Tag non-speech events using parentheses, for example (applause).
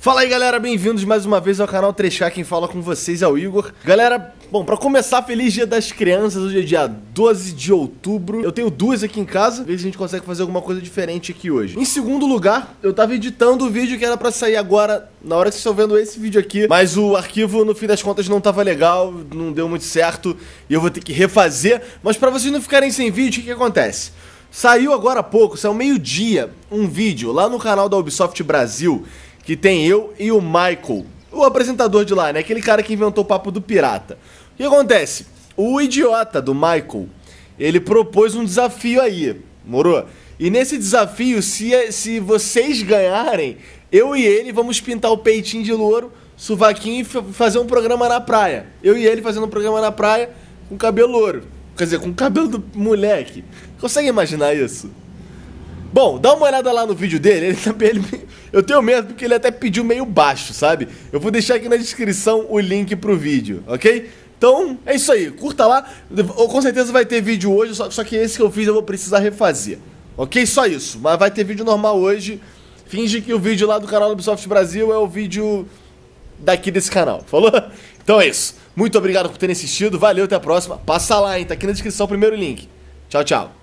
Fala aí galera, bem-vindos mais uma vez ao canal 3K, quem fala com vocês é o Igor. Galera, bom, para começar, feliz dia das crianças, hoje é dia 12 de outubro. Eu tenho duas aqui em casa, ver se a gente consegue fazer alguma coisa diferente aqui hoje. Em segundo lugar, eu tava editando o vídeo que era para sair agora, na hora que vocês estão vendo esse vídeo aqui, mas o arquivo no fim das contas não tava legal, não deu muito certo e eu vou ter que refazer. Mas para vocês não ficarem sem vídeo, o que, que acontece? Saiu agora há pouco, saiu meio-dia, um vídeo lá no canal da Ubisoft Brasil que tem eu e o Michael, o apresentador de lá, né? Aquele cara que inventou o papo do pirata. O que acontece? O idiota do Michael, ele propôs um desafio aí, morou. E nesse desafio, se, é, se vocês ganharem, eu e ele vamos pintar o peitinho de louro, suvaquinho e fazer um programa na praia. Eu e ele fazendo um programa na praia com cabelo louro. Quer dizer, com cabelo do moleque. Consegue imaginar isso? Bom, dá uma olhada lá no vídeo dele. Ele, (laughs) ele, eu tenho medo porque ele até pediu meio baixo, sabe? Eu vou deixar aqui na descrição o link pro vídeo, ok? Então, é isso aí. Curta lá. Com certeza vai ter vídeo hoje, só, que esse que eu fiz eu vou precisar refazer. Ok? Só isso. Mas vai ter vídeo normal hoje. Finge que o vídeo lá do canal do Ubisoft Brasil é o vídeo daqui desse canal. Falou? (laughs) Então é isso. Muito obrigado por terem assistido. Valeu, até a próxima. Passa lá, hein? Tá aqui na descrição o primeiro link. Tchau, tchau.